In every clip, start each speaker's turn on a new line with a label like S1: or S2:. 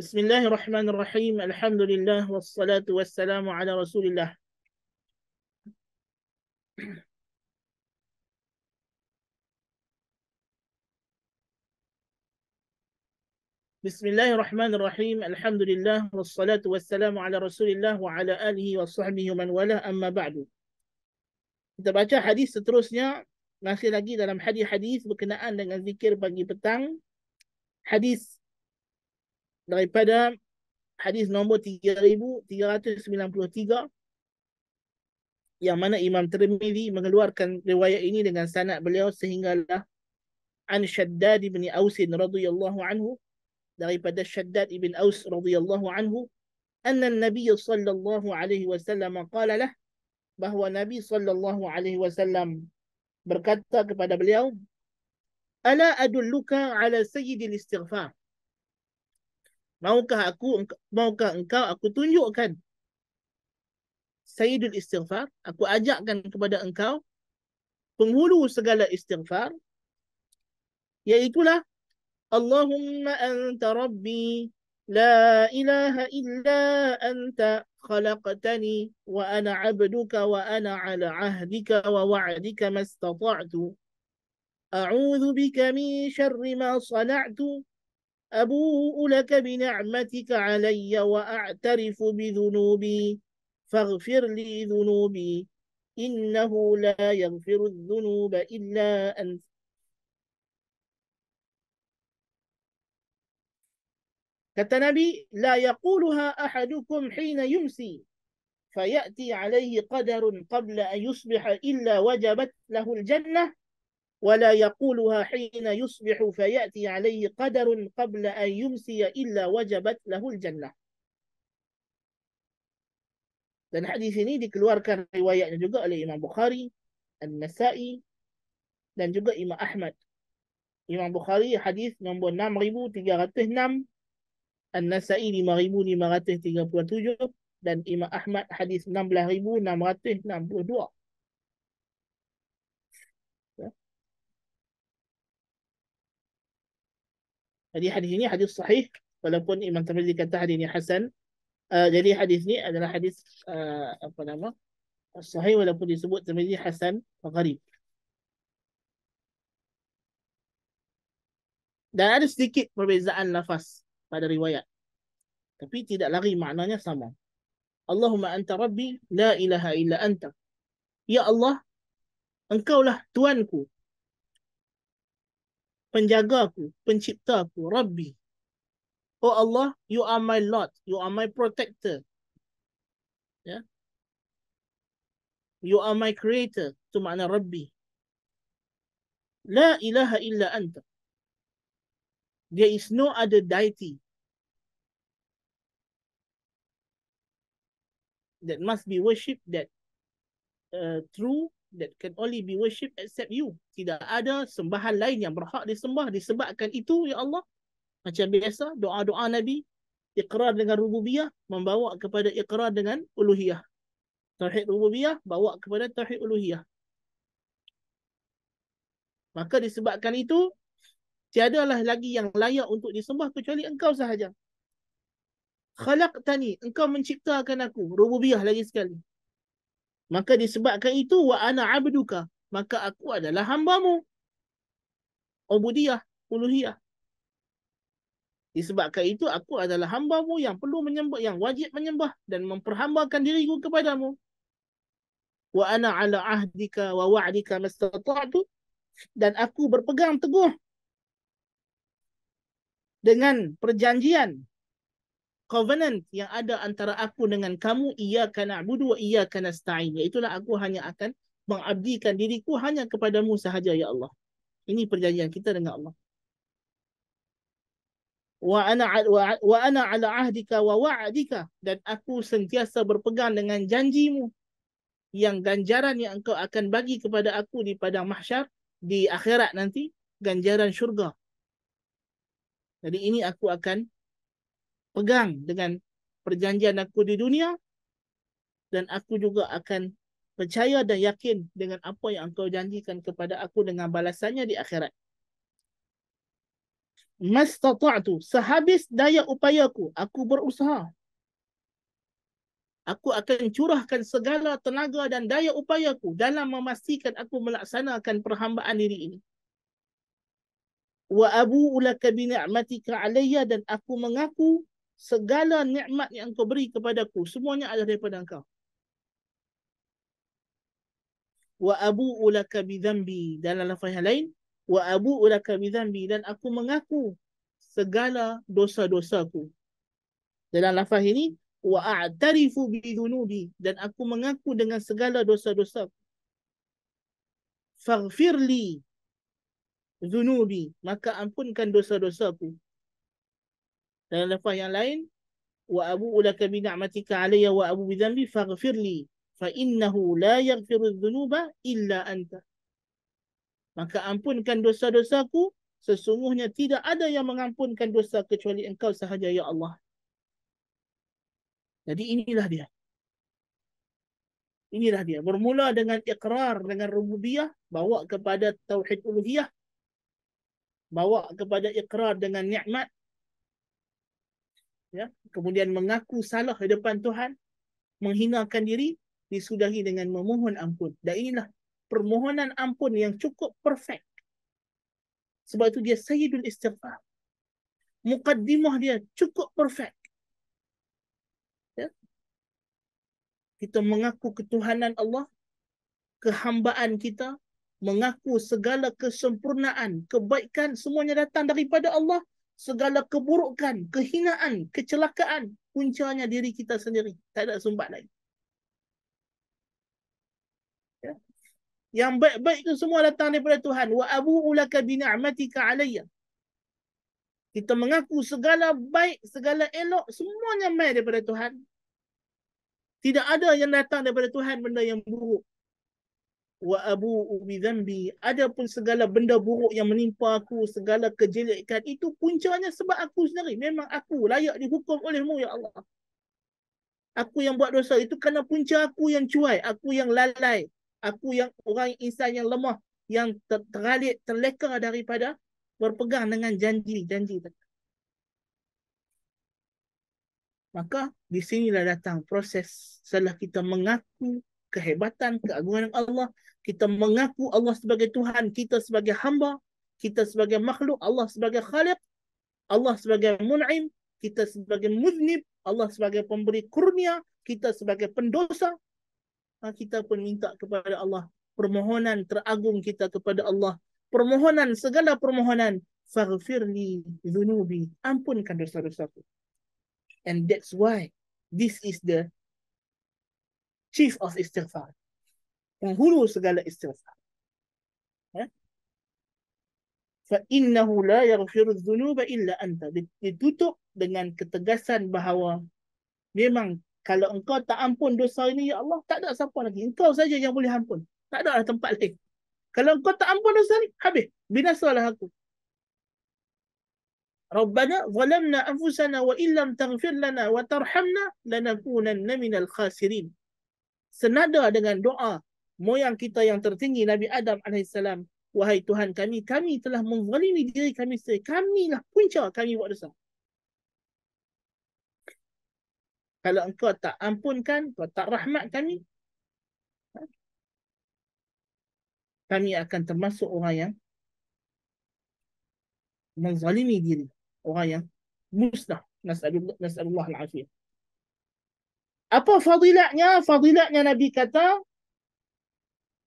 S1: بسم الله الرحمن الرحيم الحمد لله والصلاة والسلام على رسول الله بسم الله الرحمن الرحيم الحمد لله والصلاة والسلام على رسول الله وعلى آله وصحبه ومن والاه أما بعد Kita حديث hadis seterusnya masih lagi dalam hadis-hadis berkenaan dengan zikir pagi petang. Hadis daripada hadis nombor 3393 yang mana Imam Tirmizi mengeluarkan riwayat ini dengan sanad beliau sehinggalah An Shaddad bin Aus radhiyallahu anhu daripada Shaddad bin Aus radhiyallahu anhu anna an-nabiy sallallahu alaihi wasallam qala lah bahwa Nabi sallallahu alaihi wasallam berkata kepada beliau ala adulluka ala sayyidil istighfar Maukah aku maukah engkau aku tunjukkan Sayyidul Istighfar, aku ajakkan kepada engkau penghulu segala istighfar Yaitulah. Allahumma anta rabbi la ilaha illa anta khalaqtani wa ana 'abduka wa ana 'ala 'ahdika wa wa'dika mastata'tu A'udhu bika min sharri ma sana'tu أبوء لك بنعمتك علي وأعترف بذنوبي فاغفر لي ذنوبي إنه لا يغفر الذنوب إلا أنت كتنبي لا يقولها أحدكم حين يمسي فيأتي عليه قدر قبل أن يصبح إلا وجبت له الجنة ولا يقولها حين يصبح فيأتي عليه قدر قبل أن يمسي إلا وجبت له الجنة Dan hadis ini dikeluarkan riwayatnya juga oleh Imam Bukhari, An-Nasai dan juga Imam Ahmad. Imam Bukhari hadis nombor 6306, An-Nasai 5537 dan Imam Ahmad hadis 16662. Jadi hadis ini hadis sahih walaupun Imam Tirmizi kata hadis ini hasan. Uh, jadi hadis ini adalah hadis uh, apa nama? Sahih walaupun disebut Tirmizi hasan gharib. Dan ada sedikit perbezaan lafaz pada riwayat. Tapi tidak lagi maknanya sama. Allahumma anta rabbi la ilaha illa anta. Ya Allah, engkaulah tuanku, penjaga aku, pencipta aku, Rabbi. Oh Allah, you are my Lord, you are my protector. Ya. Yeah? You are my creator, tu makna Rabbi. La ilaha illa anta. There is no other deity. That must be worshipped that uh, through that can only be worshipped except you. Tidak ada sembahan lain yang berhak disembah disebabkan itu ya Allah. Macam biasa doa-doa Nabi iqrar dengan rububiyah membawa kepada iqrar dengan uluhiyah. Tauhid rububiyah bawa kepada tauhid uluhiyah. Maka disebabkan itu tiadalah lagi yang layak untuk disembah kecuali engkau sahaja. Khalaqtani, engkau menciptakan aku, rububiyah lagi sekali. Maka disebabkan itu wa ana abduka, maka aku adalah hambamu. Ubudiyah, uluhiyah. Disebabkan itu aku adalah hambamu yang perlu menyembah, yang wajib menyembah dan memperhambakan diriku kepadamu. Wa ana ala ahdika wa wa'dika mastata'tu dan aku berpegang teguh dengan perjanjian covenant yang ada antara aku dengan kamu ia kana abudu wa ia kana sta'in itulah aku hanya akan mengabdikan diriku hanya kepadamu sahaja ya Allah ini perjanjian kita dengan Allah wa ana wa, wa ana ala ahdika wa wa'dika dan aku sentiasa berpegang dengan janjimu yang ganjaran yang engkau akan bagi kepada aku di padang mahsyar di akhirat nanti ganjaran syurga jadi ini aku akan pegang dengan perjanjian aku di dunia dan aku juga akan percaya dan yakin dengan apa yang engkau janjikan kepada aku dengan balasannya di akhirat. Mastata'tu sehabis daya upayaku aku berusaha. Aku akan curahkan segala tenaga dan daya upayaku dalam memastikan aku melaksanakan perhambaan diri ini. Wa abu ulaka bi ni'matika alayya dan aku mengaku segala nikmat yang kau beri kepadaku semuanya adalah daripada engkau wa abu ulaka bi dhanbi dalam lafaz yang lain wa abu ulaka bi dhanbi dan aku mengaku segala dosa-dosaku dalam lafaz ini wa a'tarifu bi dhunubi dan aku mengaku dengan segala dosa dosaku faghfirli dhunubi maka ampunkan dosa-dosaku dalam lafaz yang lain wa abu ulaka bi ni'matika alayya wa abu bi dhanbi faghfir fa innahu la yaghfiru dhunuba illa anta maka ampunkan dosa-dosaku sesungguhnya tidak ada yang mengampunkan dosa kecuali engkau sahaja ya Allah jadi inilah dia inilah dia bermula dengan ikrar dengan rububiyah bawa kepada tauhid uluhiyah bawa kepada ikrar dengan nikmat ya kemudian mengaku salah di depan Tuhan menghinakan diri disudahi dengan memohon ampun dan inilah permohonan ampun yang cukup perfect sebab itu dia sayyidul istighfar mukaddimah dia cukup perfect ya kita mengaku ketuhanan Allah kehambaan kita mengaku segala kesempurnaan kebaikan semuanya datang daripada Allah segala keburukan, kehinaan, kecelakaan, puncanya diri kita sendiri. Tak ada sumbat lain. Ya. Yang baik-baik itu semua datang daripada Tuhan. Wa abu ulaka bi ni'matika alayya. Kita mengaku segala baik, segala elok, semuanya mai daripada Tuhan. Tidak ada yang datang daripada Tuhan benda yang buruk wa abu bi dhanbi adapun segala benda buruk yang menimpa aku segala kejelekan itu puncanya sebab aku sendiri memang aku layak dihukum olehmu ya Allah aku yang buat dosa itu kerana punca aku yang cuai aku yang lalai aku yang orang insan yang lemah yang ter- teralit terleka daripada berpegang dengan janji-janji Maka di sinilah datang proses salah kita mengaku kehebatan keagungan Allah kita mengaku Allah sebagai Tuhan, kita sebagai hamba, kita sebagai makhluk, Allah sebagai khaliq, Allah sebagai mun'im, kita sebagai muznib, Allah sebagai pemberi kurnia, kita sebagai pendosa, ha, kita pun minta kepada Allah permohonan teragung kita kepada Allah, permohonan segala permohonan, faghfirli dhunubi, ampunkan dosa-dosaku. dosa And that's why this is the chief of istighfar penghulu segala istighfar. Ya? فَإِنَّهُ la يَغْفِرُ الذُّنُوبَ illa أَنْتَ Ditutup dengan ketegasan bahawa memang kalau engkau tak ampun dosa ini, Ya Allah, tak ada siapa lagi. Engkau saja yang boleh ampun. Tak ada lah tempat lain. Kalau engkau tak ampun dosa ini, habis. Binasalah aku. Rabbana zalamna anfusana wa illam taghfir lana wa tarhamna lanakunanna minal khasirin. Senada dengan doa moyang kita yang tertinggi Nabi Adam AS. Wahai Tuhan kami, kami telah menzalimi diri kami sendiri. Kamilah punca kami buat dosa. Kalau engkau tak ampunkan, kau tak rahmat kami, kami akan termasuk orang yang menzalimi diri. Orang yang musnah. Nas'alullah al-afiyah. Apa fadilatnya? Fadilatnya Nabi kata,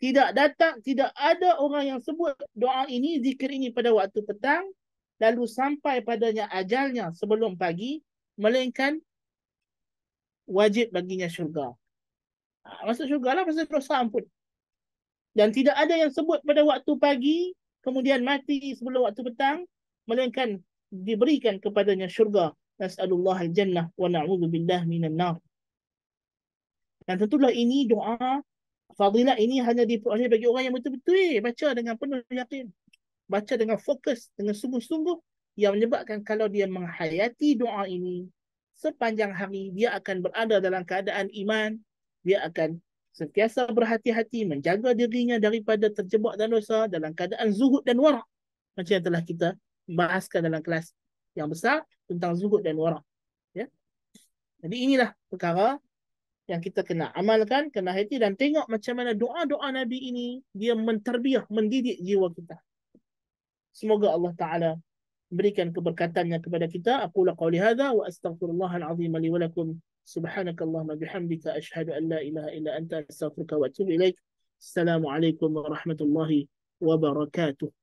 S1: tidak datang, tidak ada orang yang sebut doa ini, zikir ini pada waktu petang, lalu sampai padanya ajalnya sebelum pagi, melainkan wajib baginya syurga. Ha, masuk syurga lah, masuk dosa ampun. Dan tidak ada yang sebut pada waktu pagi, kemudian mati sebelum waktu petang, melainkan diberikan kepadanya syurga. Nas'alullah al-jannah wa na'udhu billah minal nar. Dan tentulah ini doa Fadilat ini hanya diperoleh bagi orang yang betul-betul eh, baca dengan penuh yakin. Baca dengan fokus, dengan sungguh-sungguh yang menyebabkan kalau dia menghayati doa ini sepanjang hari, dia akan berada dalam keadaan iman. Dia akan sentiasa berhati-hati menjaga dirinya daripada terjebak dan dosa dalam keadaan zuhud dan warak. Macam yang telah kita bahaskan dalam kelas yang besar tentang zuhud dan warak. Ya? Jadi inilah perkara yang kita kena amalkan, kena hati dan tengok macam mana doa-doa Nabi ini dia menterbiah, mendidik jiwa kita. Semoga Allah Ta'ala berikan keberkatannya kepada kita. Aku lakau lihada wa astagfirullahaladzim li walakum. Subhanakallahumma bihamdika ashadu an la ilaha illa anta astagfirullah wa atubu ilaik. Assalamualaikum warahmatullahi wabarakatuh.